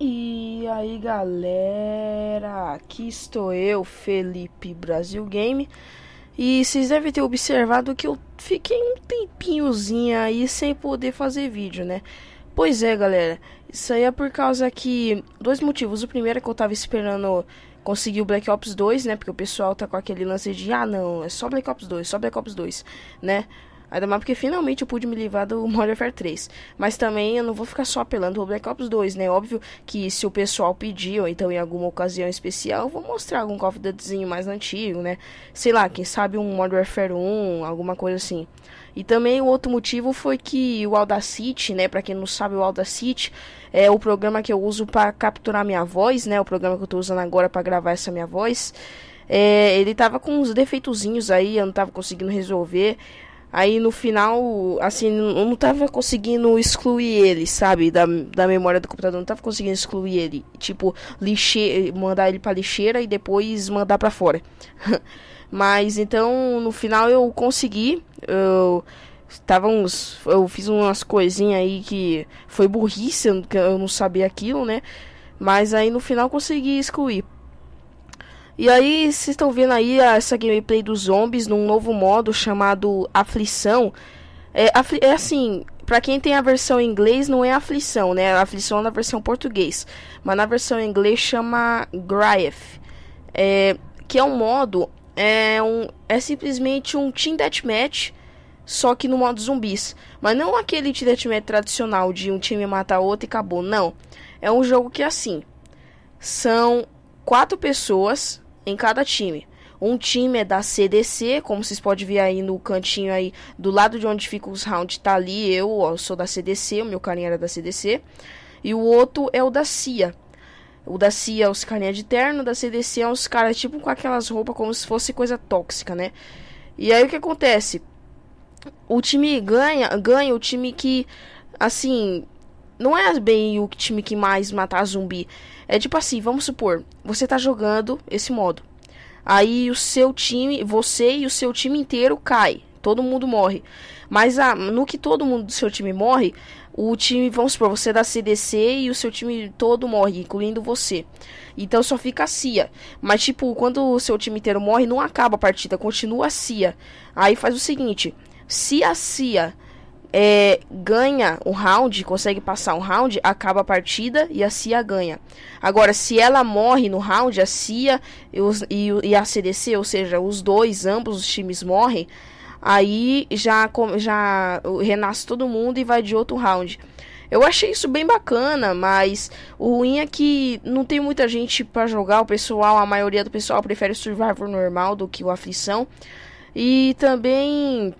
E aí galera, aqui estou eu, Felipe Brasil Game. E vocês devem ter observado que eu fiquei um tempinhozinho aí sem poder fazer vídeo, né? Pois é, galera. Isso aí é por causa que. Dois motivos. O primeiro é que eu tava esperando conseguir o Black Ops 2, né? Porque o pessoal tá com aquele lance de, ah, não, é só Black Ops 2, só Black Ops 2, né? Ainda mais porque finalmente eu pude me livrar do Modern Warfare 3. Mas também eu não vou ficar só apelando pro Black Ops 2, né? Óbvio que se o pessoal pedir, ou então em alguma ocasião especial, eu vou mostrar algum Call of Dutyzinho mais antigo, né? Sei lá, quem sabe um Modern Warfare 1, alguma coisa assim. E também o outro motivo foi que o Audacity, né, para quem não sabe, o Audacity é o programa que eu uso para capturar minha voz, né, o programa que eu estou usando agora para gravar essa minha voz. É, ele tava com uns defeitozinhos aí, eu não tava conseguindo resolver. Aí no final, assim, eu não tava conseguindo excluir ele, sabe? Da, da memória do computador, não tava conseguindo excluir ele. Tipo, lixe, mandar ele pra lixeira e depois mandar pra fora. Mas então, no final eu consegui. Eu, tava uns, eu fiz umas coisinhas aí que foi burrice, eu não sabia aquilo, né? Mas aí no final consegui excluir. E aí, vocês estão vendo aí ah, essa gameplay dos zombies num novo modo chamado Aflição. É, afli é assim, para quem tem a versão em inglês não é aflição, né? A aflição é na versão português, mas na versão em inglês chama Grief, é, que é um modo é um é simplesmente um team deathmatch só que no modo zumbis, mas não aquele team deathmatch tradicional de um time matar outro e acabou, não. É um jogo que é assim. São quatro pessoas em cada time. Um time é da CDC, como vocês podem ver aí no cantinho aí, do lado de onde fica os rounds tá ali, eu, ó, sou da CDC, o meu carinha era da CDC. E o outro é o da CIA. O da CIA é os carinha de terno, o da CDC é os caras tipo com aquelas roupas como se fosse coisa tóxica, né? E aí o que acontece? O time ganha, ganha o time que, assim, não é bem o time que mais matar zumbi. É tipo assim, vamos supor, você tá jogando esse modo. Aí o seu time, você e o seu time inteiro cai. Todo mundo morre. Mas ah, no que todo mundo do seu time morre, o time, vamos supor, você é da CDC e o seu time todo morre, incluindo você. Então só fica a CIA. Mas tipo, quando o seu time inteiro morre, não acaba a partida, continua a CIA. Aí faz o seguinte: se a CIA é, ganha o round, consegue passar um round, acaba a partida e a Cia ganha. Agora, se ela morre no round, a Cia e, os, e, e a CDC, ou seja, os dois, ambos os times morrem, aí já, já renasce todo mundo e vai de outro round. Eu achei isso bem bacana, mas o ruim é que não tem muita gente para jogar. O pessoal, a maioria do pessoal prefere o Survivor normal do que o Aflição. E também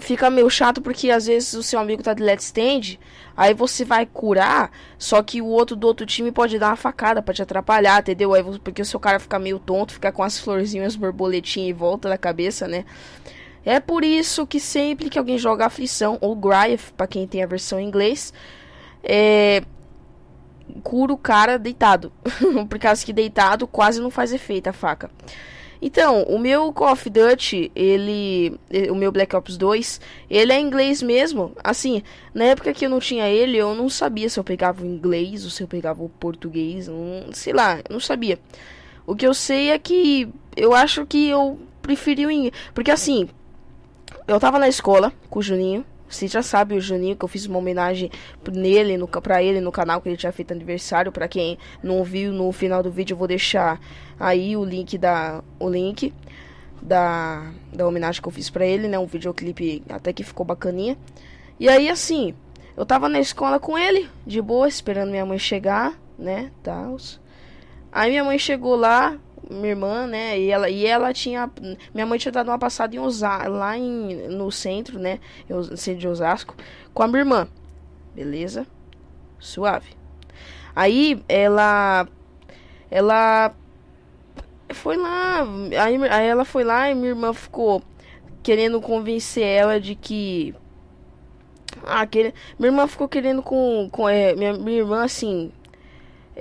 fica meio chato porque às vezes o seu amigo tá de let's stand, aí você vai curar, só que o outro do outro time pode dar uma facada para te atrapalhar, entendeu? Aí porque o seu cara fica meio tonto, fica com as florzinhas borboletinhas em volta da cabeça, né? É por isso que sempre que alguém joga aflição ou Grief, para quem tem a versão em inglês, é cura o cara deitado, por causa que deitado quase não faz efeito a faca. Então, o meu Call of Duty, ele. Eh, o meu Black Ops 2, ele é inglês mesmo. Assim, na época que eu não tinha ele, eu não sabia se eu pegava o inglês ou se eu pegava o português. Não, sei lá, eu não sabia. O que eu sei é que eu acho que eu preferi o inglês. Porque assim, eu tava na escola com o Juninho. Você já sabe o Juninho que eu fiz uma homenagem nele, no, pra ele no canal que ele tinha feito aniversário. Pra quem não viu no final do vídeo, eu vou deixar aí o link da. O link da, da homenagem que eu fiz pra ele, né? Um videoclipe até que ficou bacaninha. E aí, assim, eu tava na escola com ele, de boa, esperando minha mãe chegar, né? Tals. Aí minha mãe chegou lá, minha irmã, né? E ela, e ela tinha. Minha mãe tinha dado uma passada em Osa, lá em, no centro, né? Eu sei de Osasco, com a minha irmã. Beleza? Suave. Aí ela. Ela. Foi lá. Aí, aí ela foi lá e minha irmã ficou querendo convencer ela de que. Ah, quer... Minha irmã ficou querendo com. com é, minha, minha irmã, assim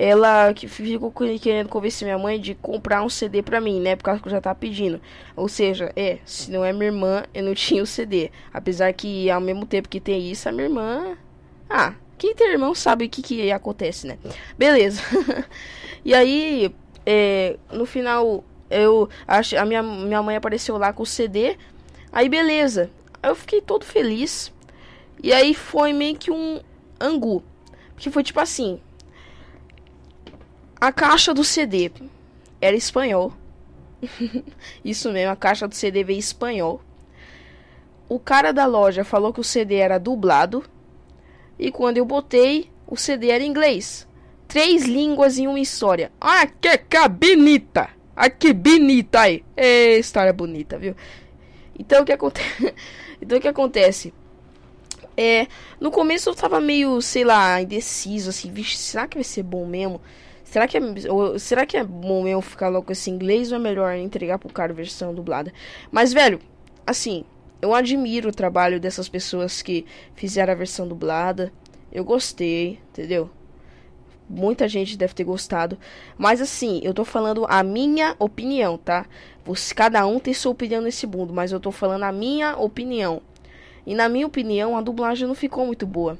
ela que ficou querendo convencer minha mãe de comprar um CD pra mim, né? Por causa que eu já tava pedindo. Ou seja, é, se não é minha irmã, eu não tinha o CD. Apesar que ao mesmo tempo que tem isso, a minha irmã. Ah, quem tem irmão sabe o que, que acontece, né? Beleza. e aí, é, no final, eu acho a minha, minha mãe apareceu lá com o CD. Aí, beleza. Eu fiquei todo feliz. E aí foi meio que um angu. Porque foi tipo assim, a caixa do CD era espanhol. Isso mesmo, a caixa do CD veio espanhol. O cara da loja falou que o CD era dublado. E quando eu botei, o CD era inglês. Três línguas em uma história. Ah, que cabinita! Ah, que bonita aí! É, história bonita, viu? Então o que acontece? então o que acontece? É, no começo eu tava meio, sei lá, indeciso, assim, vixe, será que vai ser bom mesmo? Será que, é, ou, será que é bom eu ficar logo com esse inglês ou é melhor entregar pro cara versão dublada? Mas, velho, assim, eu admiro o trabalho dessas pessoas que fizeram a versão dublada. Eu gostei, entendeu? Muita gente deve ter gostado. Mas assim, eu tô falando a minha opinião, tá? Você, cada um tem sua opinião nesse mundo, mas eu tô falando a minha opinião. E na minha opinião, a dublagem não ficou muito boa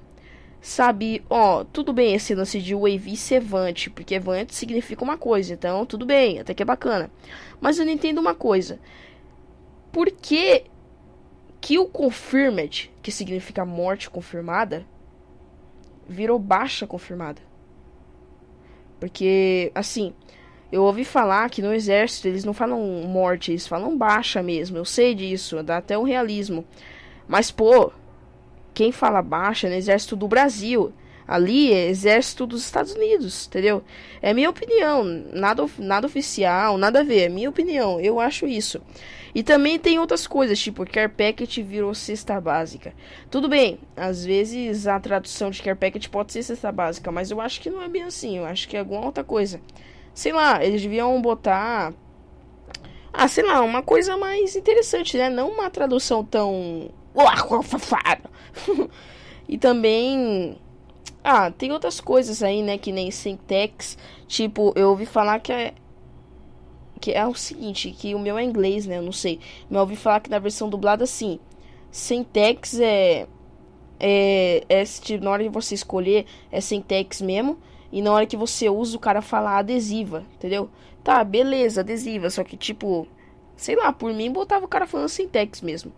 sabe, ó, tudo bem esse lance de Wave e sevante, porque Evante significa uma coisa, então tudo bem, até que é bacana. Mas eu não entendo uma coisa. Por que que o Confirmed, que significa morte confirmada, virou baixa confirmada? Porque, assim, eu ouvi falar que no exército eles não falam morte, eles falam baixa mesmo. Eu sei disso, dá até um realismo. Mas, pô, quem fala baixo é no exército do Brasil. Ali é exército dos Estados Unidos, entendeu? É minha opinião, nada, nada oficial, nada a ver, é minha opinião, eu acho isso. E também tem outras coisas, tipo, care packet virou cesta básica. Tudo bem, às vezes a tradução de care packet pode ser cesta básica, mas eu acho que não é bem assim, eu acho que é alguma outra coisa. Sei lá, eles deviam botar... Ah, sei lá, uma coisa mais interessante, né? Não uma tradução tão e também. Ah, tem outras coisas aí, né? Que nem syntax. Tipo, eu ouvi falar que é. Que é o seguinte, que o meu é inglês, né? Eu não sei. Mas eu ouvi falar que na versão dublada, assim. Syntax é. É. é tipo, na hora de você escolher, é syntax mesmo. E na hora que você usa, o cara fala adesiva, entendeu? Tá, beleza, adesiva. Só que, tipo. Sei lá, por mim botava o cara falando syntax mesmo.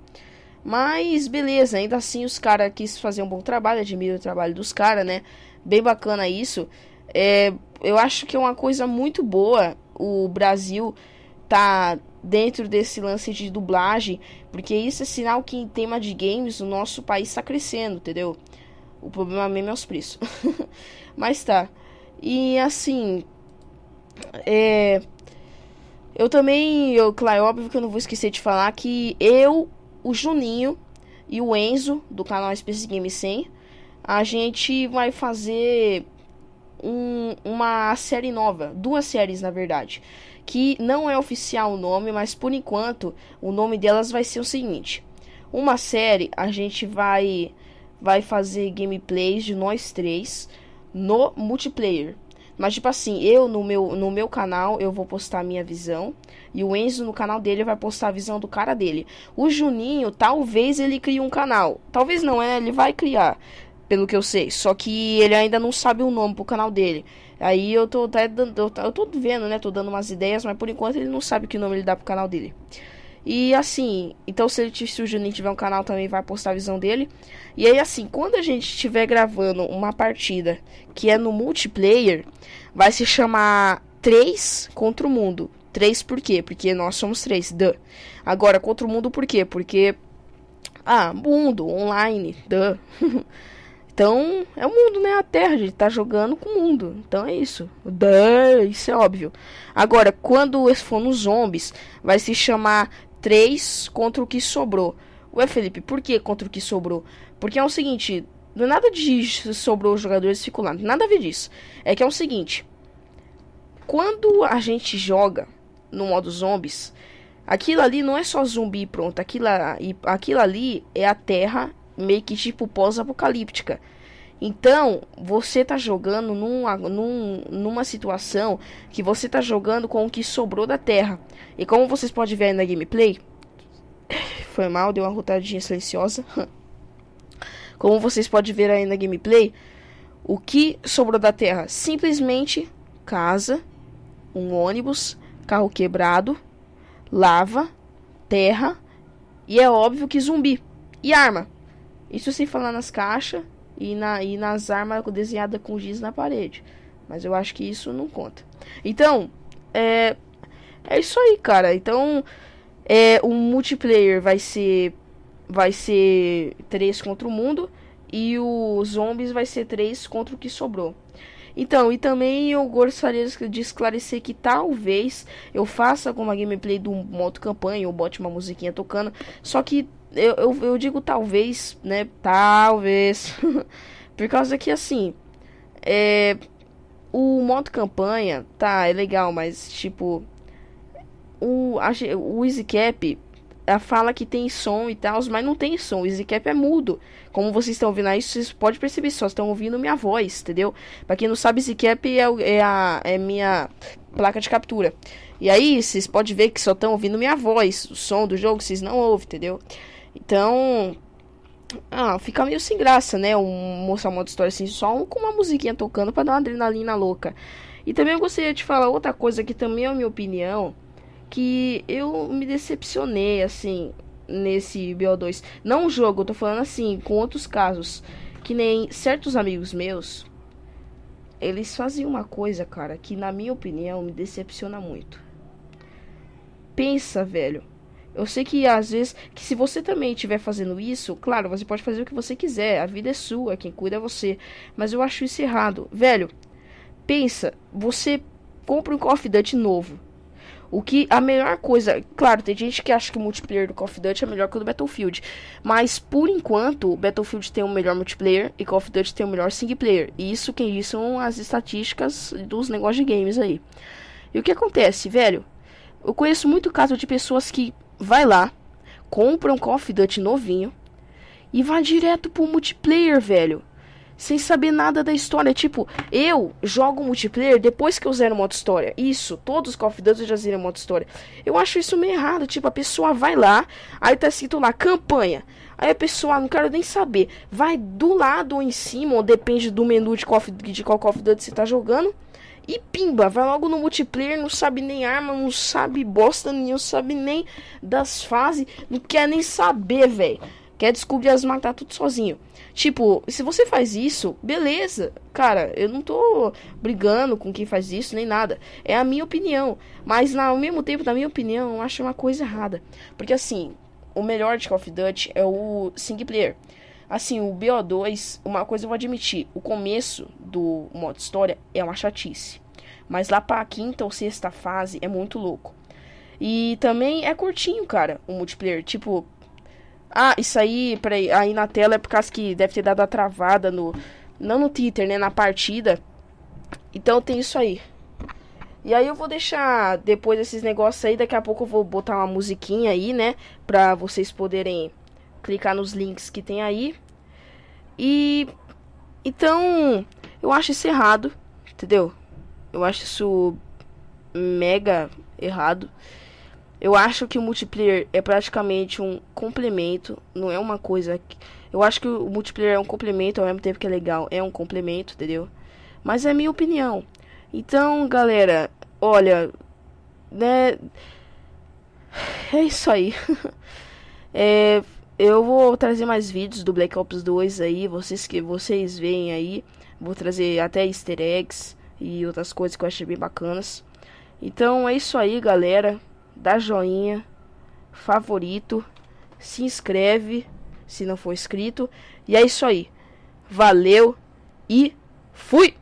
Mas beleza, ainda assim os caras quis fazer um bom trabalho, admiro o trabalho dos caras, né? Bem bacana isso. É, eu acho que é uma coisa muito boa o Brasil tá dentro desse lance de dublagem, porque isso é sinal que em tema de games o nosso país está crescendo, entendeu? O problema mesmo é os preços. Mas tá. E assim. É. Eu também, eu, claro, é óbvio que eu não vou esquecer de falar que eu o Juninho e o Enzo do canal Space Game 100, a gente vai fazer um, uma série nova, duas séries na verdade, que não é oficial o nome, mas por enquanto o nome delas vai ser o seguinte: uma série a gente vai vai fazer gameplays de nós três no multiplayer. Mas, tipo assim, eu no meu, no meu canal eu vou postar a minha visão. E o Enzo no canal dele vai postar a visão do cara dele. O Juninho, talvez ele crie um canal. Talvez não, é, ele vai criar. Pelo que eu sei. Só que ele ainda não sabe o nome pro canal dele. Aí eu tô até dando. Eu tô vendo, né? Tô dando umas ideias, mas por enquanto ele não sabe que nome ele dá pro canal dele. E assim, então se, ele, se o Juninho tiver um canal também vai postar a visão dele. E aí assim, quando a gente estiver gravando uma partida que é no multiplayer, vai se chamar 3 contra o mundo. 3 por quê? Porque nós somos 3, duh. Agora, contra o mundo por quê? Porque, ah, mundo, online, duh. então, é o mundo, né? A Terra, a gente tá jogando com o mundo. Então é isso. Duh, isso é óbvio. Agora, quando for nos zombies, vai se chamar 3 contra o que sobrou. Ué, Felipe, por que contra o que sobrou? Porque é o seguinte, não é nada de sobrou os jogadores ficou lá, nada a ver disso. É que é o seguinte, quando a gente joga no modo zombies, aquilo ali não é só zumbi pronto, aquilo, aquilo ali é a terra meio que tipo pós-apocalíptica. Então, você tá jogando numa, num, numa situação que você tá jogando com o que sobrou da terra. E como vocês podem ver aí na gameplay, foi mal, deu uma rotadinha silenciosa. Como vocês podem ver aí na gameplay, o que sobrou da terra? Simplesmente casa, um ônibus, carro quebrado, lava, terra e é óbvio que zumbi e arma. Isso sem falar nas caixas e, na, e nas armas desenhadas com giz na parede. Mas eu acho que isso não conta. Então, é, é isso aí, cara. Então, é, o multiplayer vai ser vai ser 3 contra o mundo e os zombies vai ser 3 contra o que sobrou. Então, e também eu gostaria de esclarecer que talvez eu faça alguma gameplay do modo campanha ou bote uma musiquinha tocando, só que eu, eu, eu digo talvez, né? Talvez. Por causa que, assim, é, o modo campanha, tá, é legal, mas, tipo, o, a, o EasyCap fala que tem som e tal, mas não tem som. O Cap é mudo. Como vocês estão ouvindo aí, vocês podem perceber, só estão ouvindo minha voz, entendeu? Pra quem não sabe, EasyCap é, é, a, é minha placa de captura. E aí, vocês podem ver que só estão ouvindo minha voz. O som do jogo vocês não ouvem, entendeu? Então, ah, fica meio sem graça, né? Um, mostrar uma história assim, só um, com uma musiquinha tocando para dar uma adrenalina louca. E também eu gostaria de falar outra coisa que também é a minha opinião, que eu me decepcionei, assim, nesse BO2. Não o jogo, eu tô falando assim, com outros casos. Que nem certos amigos meus, eles fazem uma coisa, cara, que na minha opinião me decepciona muito. Pensa, velho. Eu sei que às vezes, que se você também estiver fazendo isso, claro, você pode fazer o que você quiser, a vida é sua, quem cuida é você. Mas eu acho isso errado. Velho, pensa, você compra um Call of Duty novo. O que a melhor coisa, claro, tem gente que acha que o multiplayer do Call of Duty é melhor que o do Battlefield, mas por enquanto, o Battlefield tem o um melhor multiplayer e Call of Duty tem o um melhor single player. E isso quem diz são as estatísticas dos negócios de games aí. E o que acontece, velho? Eu conheço muito caso de pessoas que vai lá, compra um Call of Duty novinho e vai direto pro multiplayer, velho. Sem saber nada da história. Tipo, eu jogo multiplayer depois que eu zero modo história. Isso, todos os Call of Duty já zeram modo história. Eu acho isso meio errado. Tipo, a pessoa vai lá, aí tá escrito lá, campanha. Aí a pessoa, não quero nem saber. Vai do lado ou em cima, ou depende do menu de, Call of, de qual Call of Duty você tá jogando. E pimba, vai logo no multiplayer, não sabe nem arma, não sabe bosta nenhuma, não sabe nem das fases, não quer nem saber, velho. Quer descobrir as matar tudo sozinho. Tipo, se você faz isso, beleza. Cara, eu não tô brigando com quem faz isso, nem nada. É a minha opinião. Mas na, ao mesmo tempo, na minha opinião, eu acho uma coisa errada. Porque assim, o melhor de Call of Duty é o single player. Assim, o BO2, uma coisa eu vou admitir, o começo do modo história é uma chatice. Mas lá pra quinta ou sexta fase é muito louco. E também é curtinho, cara, o multiplayer. Tipo, ah, isso aí, peraí, aí na tela é por causa que deve ter dado a travada no. Não no Twitter, né? Na partida. Então tem isso aí. E aí eu vou deixar depois esses negócios aí. Daqui a pouco eu vou botar uma musiquinha aí, né? Pra vocês poderem clicar nos links que tem aí. E então, eu acho isso errado, entendeu? Eu acho isso mega errado. Eu acho que o multiplayer é praticamente um complemento, não é uma coisa que... Eu acho que o multiplayer é um complemento, ao mesmo tempo que é legal, é um complemento, entendeu? Mas é minha opinião. Então, galera, olha, né? É isso aí. é eu vou trazer mais vídeos do Black Ops 2 aí, vocês que vocês veem aí. Vou trazer até easter eggs e outras coisas que eu achei bem bacanas. Então é isso aí, galera. Dá joinha, favorito, se inscreve se não for inscrito. E é isso aí. Valeu e fui!